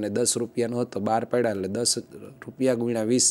અને દસ રૂપિયાનો હતો બાર પડ્યા એટલે દસ રૂપિયા ગુણ્યા વીસ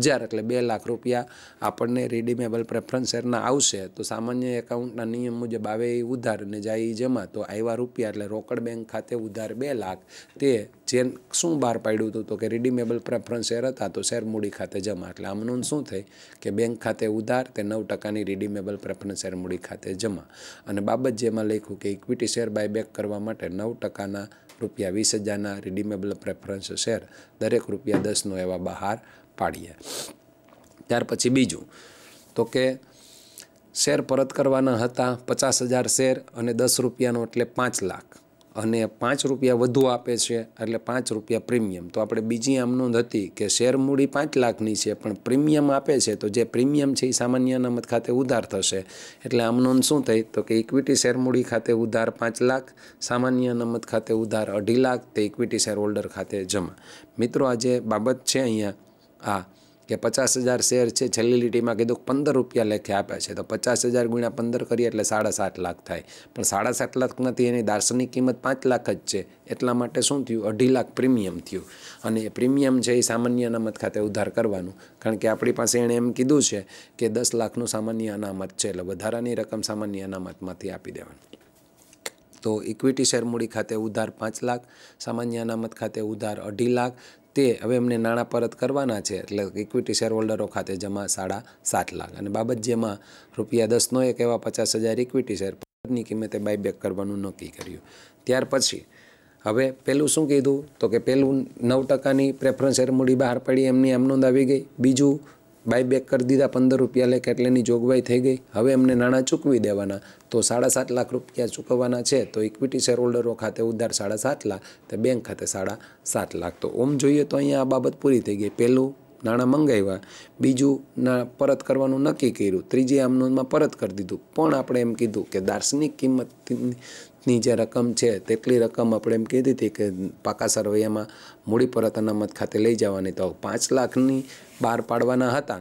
હજાર એટલે બે લાખ રૂપિયા આપણને રિડીમેબલ પ્રેફરન્સ શેરના આવશે તો સામાન્ય એકાઉન્ટના નિયમ મુજબ આવે એ ઉધાર અને જાય એ જમા તો આવ્યા રૂપિયા એટલે રોકડ બેંક ખાતે ઉધાર બે લાખ તે જે શું બહાર પાડ્યું હતું તો કે રિડીમેબલ પ્રેફરન્સ શેર હતા તો શેર મૂડી ખાતે જમા એટલે આમનું શું થાય કે બેંક ખાતે ઉધાર તે નવ ટકાની રિડીમેબલ પ્રેફરન્સ શેર મૂડી ખાતે જમા અને બાબત જેમાં લખ્યું કે ઇક્વિટી શેર બાયબેક કરવા માટે નવ ટકાના રૂપિયા વીસ હજારના રિડીમેબલ પ્રેફરન્સ શેર દરેક રૂપિયા દસનો એવા બહાર પાડીએ ત્યાર પછી બીજું તો કે શેર પરત કરવાના હતા પચાસ હજાર શેર અને દસ રૂપિયાનો એટલે પાંચ લાખ અને પાંચ રૂપિયા વધુ આપે છે એટલે પાંચ રૂપિયા પ્રીમિયમ તો આપણે બીજી આમ નોંધ હતી કે શેર મૂડી પાંચ લાખની છે પણ પ્રીમિયમ આપે છે તો જે પ્રીમિયમ છે એ સામાન્ય અનામત ખાતે ઉધાર થશે એટલે આમ નોંધ શું થઈ તો કે ઇક્વિટી શેરમૂડી ખાતે ઉધાર પાંચ લાખ સામાન્ય અનામત ખાતે ઉધાર અઢી લાખ તે ઇક્વિટી શેર હોલ્ડર ખાતે જમા મિત્રો આ જે બાબત છે અહીંયા આ કે પચાસ હજાર શેર છે છેલ્લી લીટીમાં કીધું પંદર રૂપિયા લેખે આપે છે તો પચાસ હજાર ગુણ્યા પંદર કરીએ એટલે સાડા સાત લાખ થાય પણ સાડા સાત લાખ નથી એની દાર્શનિક કિંમત પાંચ લાખ જ છે એટલા માટે શું થયું અઢી લાખ પ્રીમિયમ થયું અને એ પ્રીમિયમ છે એ સામાન્ય અનામત ખાતે ઉધાર કરવાનું કારણ કે આપણી પાસે એણે એમ કીધું છે કે દસ લાખનું સામાન્ય અનામત છે એટલે વધારાની રકમ સામાન્ય અનામતમાંથી આપી દેવાની તો ઇક્વિટી શેર મૂડી ખાતે ઉધાર પાંચ લાખ સામાન્ય અનામત ખાતે ઉધાર અઢી લાખ તે હવે એમને નાણાં પરત કરવાના છે એટલે ઇક્વિટી શેરહોલ્ડરો ખાતે જમા સાડા સાત લાખ અને બાબત જેમાં રૂપિયા દસનો એક એવા પચાસ હજાર ઇક્વિટી શેર પરની કિંમતે બાયબેક કરવાનું નક્કી કર્યું ત્યાર પછી હવે પહેલું શું કીધું તો કે પહેલું નવ ટકાની પ્રેફરન્સ શેર મૂડી બહાર પડી એમની આમ નોંધ આવી ગઈ બીજું બાયબેક કરી દીધા પંદર રૂપિયા લેખ એટલેની જોગવાઈ થઈ ગઈ હવે એમને નાણાં ચૂકવી દેવાના તો સાડા સાત લાખ રૂપિયા ચૂકવવાના છે તો ઇક્વિટી શેરહોલ્ડરો ખાતે ઉધાર સાડા સાત લાખ તો બેંક ખાતે સાડા સાત લાખ તો ઓમ જોઈએ તો અહીંયા આ બાબત પૂરી થઈ ગઈ પહેલું નાણાં મંગાવ્યા બીજું ના પરત કરવાનું નક્કી કર્યું ત્રીજી આમનોંધમાં પરત કરી દીધું પણ આપણે એમ કીધું કે દાર્શનિક કિંમત ની જે રકમ છે તેટલી રકમ આપણે એમ કીધી હતી કે પાકા સરવૈયામાં મૂડી પરત અનામત ખાતે લઈ જવાની તો પાંચ લાખની બહાર પાડવાના હતા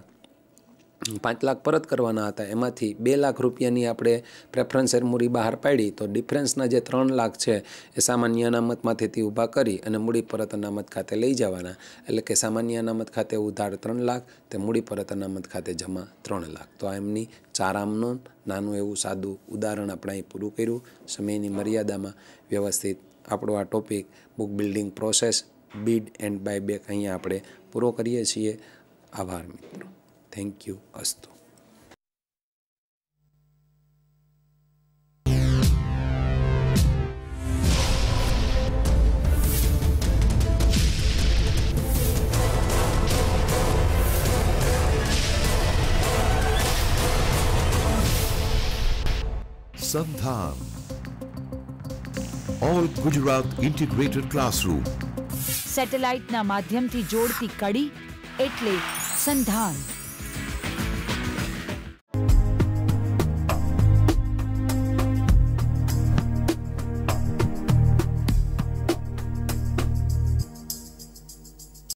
પાંચ લાખ પરત કરવાના હતા એમાંથી બે લાખ રૂપિયાની આપણે પ્રેફરન્સ મૂડી બહાર પાડી તો ડિફરન્સના જે ત્રણ લાખ છે એ સામાન્ય અનામતમાંથી તે ઊભા કરી અને મૂડી પરત અનામત ખાતે લઈ જવાના એટલે કે સામાન્ય અનામત ખાતે ઉધાર ત્રણ લાખ તે મૂડી પરત અનામત ખાતે જમા ત્રણ લાખ તો આ એમની આમનું નાનું એવું સાદું ઉદાહરણ આપણે અહીં પૂરું કર્યું સમયની મર્યાદામાં વ્યવસ્થિત આપણો આ topic book building process bid and buyback અહીંયા આપણે પૂરો કરીએ છીએ આભાર મિત્રો थैंक यू अस्तु Sabdham All Gujarat Integrated Classroom. Satellite na madhyam thi jodti kadi etle સંધાન